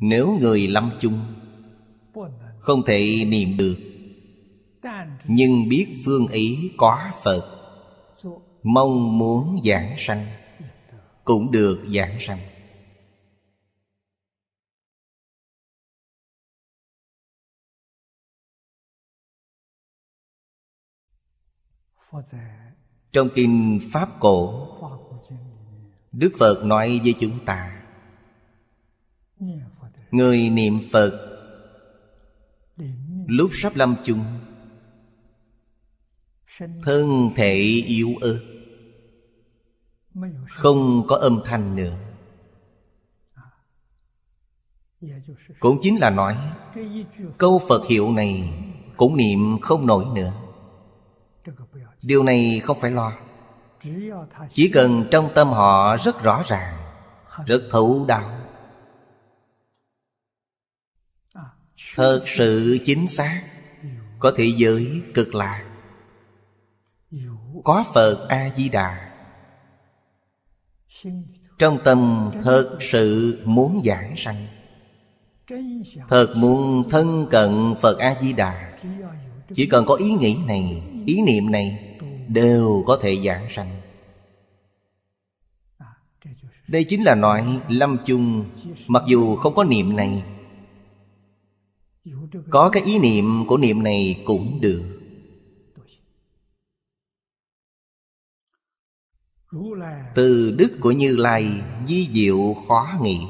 nếu người lâm chung không thể niệm được nhưng biết phương ý có phật mong muốn giảng sanh cũng được giảng sanh trong kinh pháp cổ đức phật nói với chúng ta người niệm phật lúc sắp lâm chung thân thể yếu ớt không có âm thanh nữa cũng chính là nói câu phật hiệu này cũng niệm không nổi nữa điều này không phải lo chỉ cần trong tâm họ rất rõ ràng rất thấu đáo Thật sự chính xác Có thế giới cực lạc Có Phật A-di-đà Trong tâm thật sự muốn giảng sanh Thật muốn thân cận Phật A-di-đà Chỉ cần có ý nghĩ này, ý niệm này Đều có thể giảng sanh Đây chính là nói lâm chung Mặc dù không có niệm này có cái ý niệm của niệm này cũng được từ đức của như lai di diệu khó nghĩ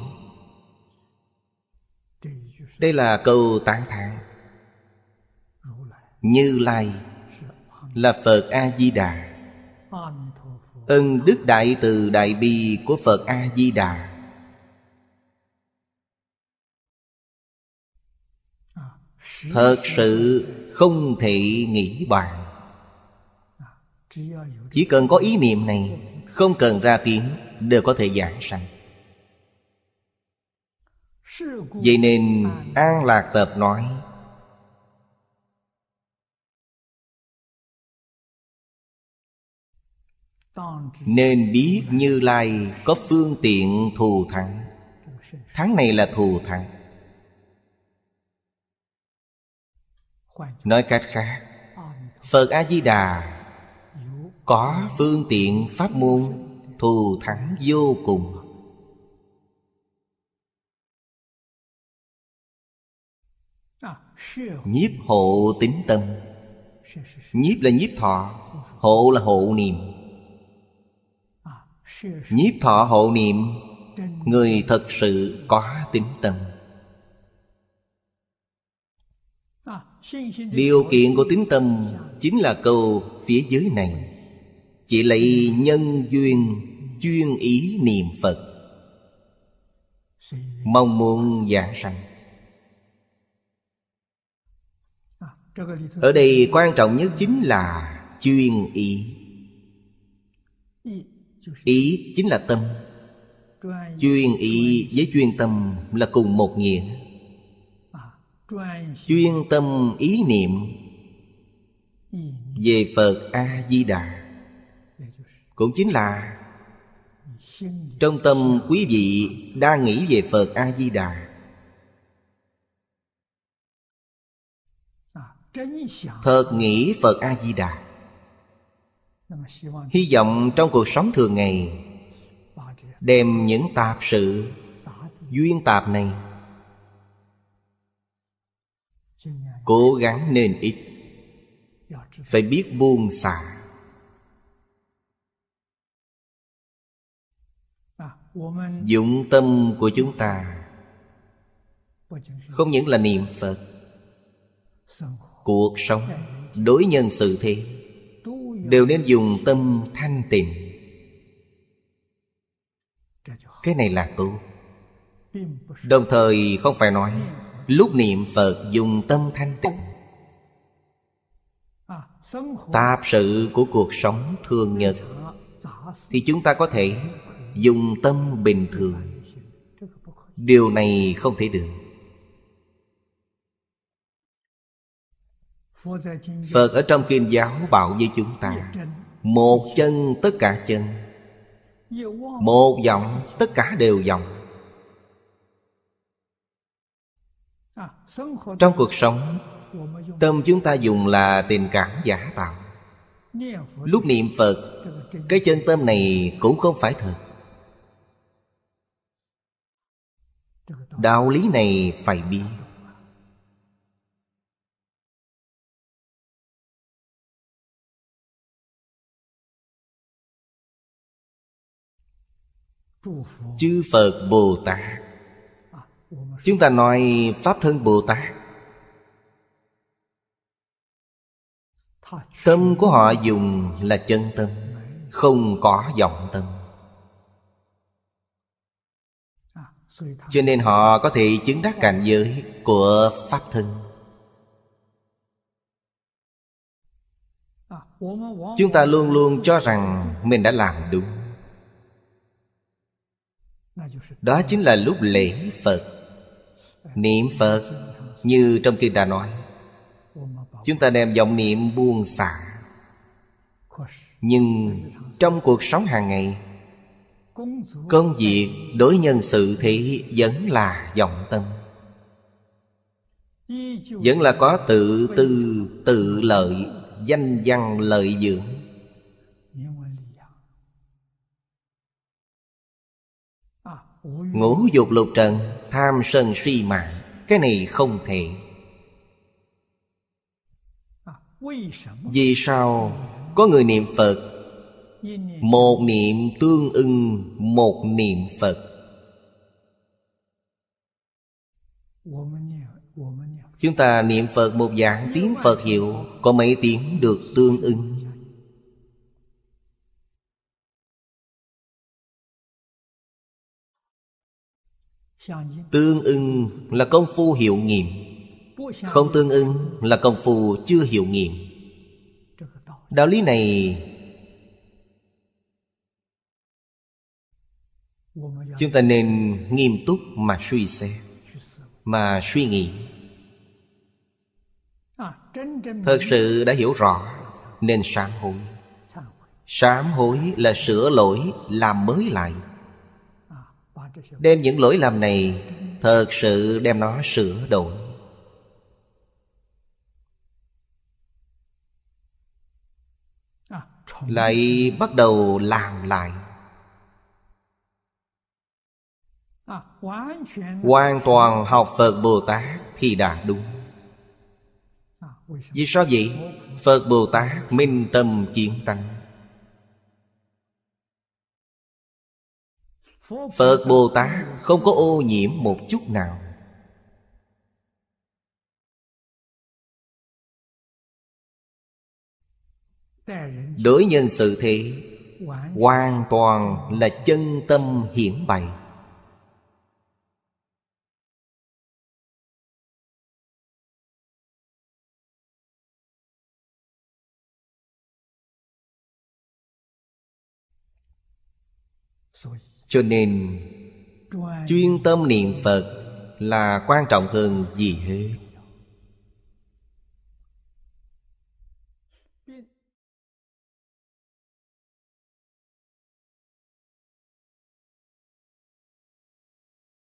đây là câu tán thán như lai là phật a di đà ân đức đại từ đại bi của phật a di đà Thật sự không thể nghĩ bàn Chỉ cần có ý niệm này Không cần ra tiếng Đều có thể giảng sanh Vậy nên An Lạc Tập nói Nên biết Như Lai có phương tiện thù thắng Thắng này là thù thắng nói cách khác phật a di đà có phương tiện pháp môn thù thắng vô cùng à, nhiếp hộ tính tâm nhiếp là nhiếp thọ hộ là hộ niệm à, nhiếp thọ hộ niệm người thật sự có tính tâm Điều kiện của tính tâm Chính là cầu phía dưới này Chỉ lấy nhân duyên Chuyên ý niệm Phật Mong muốn giảng sanh Ở đây quan trọng nhất chính là Chuyên ý Ý chính là tâm Chuyên ý với chuyên tâm là cùng một nghĩa chuyên tâm ý niệm về phật a di đà cũng chính là trong tâm quý vị đang nghĩ về phật a di đà thật nghĩ phật a di đà hy vọng trong cuộc sống thường ngày đem những tạp sự duyên tạp này cố gắng nên ít phải biết buông xả dụng tâm của chúng ta không những là niệm phật cuộc sống đối nhân sự thế đều nên dùng tâm thanh tịnh cái này là tu đồng thời không phải nói Lúc niệm Phật dùng tâm thanh tịnh Tạp sự của cuộc sống thường nhật Thì chúng ta có thể dùng tâm bình thường Điều này không thể được Phật ở trong kinh giáo bảo với chúng ta Một chân tất cả chân Một giọng tất cả đều giọng trong cuộc sống tâm chúng ta dùng là tình cảm giả tạo lúc niệm phật cái chân tâm này cũng không phải thật đạo lý này phải biết chư phật bồ tát Chúng ta nói Pháp thân Bồ Tát Tâm của họ dùng là chân tâm Không có vọng tâm Cho nên họ có thể chứng đắc cảnh giới của Pháp thân Chúng ta luôn luôn cho rằng mình đã làm đúng Đó chính là lúc lễ Phật Niệm Phật Như trong kinh đã nói Chúng ta đem vọng niệm buông xả Nhưng trong cuộc sống hàng ngày Công việc đối nhân sự thì vẫn là vọng tâm Vẫn là có tự tư tự lợi Danh văn lợi dưỡng Ngũ dục lục trần Tham sân suy mạng Cái này không thể Vì sao có người niệm Phật Một niệm tương ưng một niệm Phật Chúng ta niệm Phật một dạng tiếng Phật hiệu Có mấy tiếng được tương ưng Tương ưng là công phu hiệu nghiệm Không tương ưng là công phu chưa hiệu nghiệm Đạo lý này Chúng ta nên nghiêm túc mà suy xét Mà suy nghĩ Thật sự đã hiểu rõ Nên sám hối Sám hối là sửa lỗi Làm mới lại đem những lỗi lầm này thật sự đem nó sửa đổi lại bắt đầu làm lại hoàn toàn học phật bồ tát thì đã đúng vì sao vậy phật bồ tát minh tâm kiến tánh Phật Bồ Tát không có ô nhiễm một chút nào Đối nhân sự thế Hoàn toàn là chân tâm hiển bày Sorry cho nên chuyên tâm niệm phật là quan trọng hơn gì hết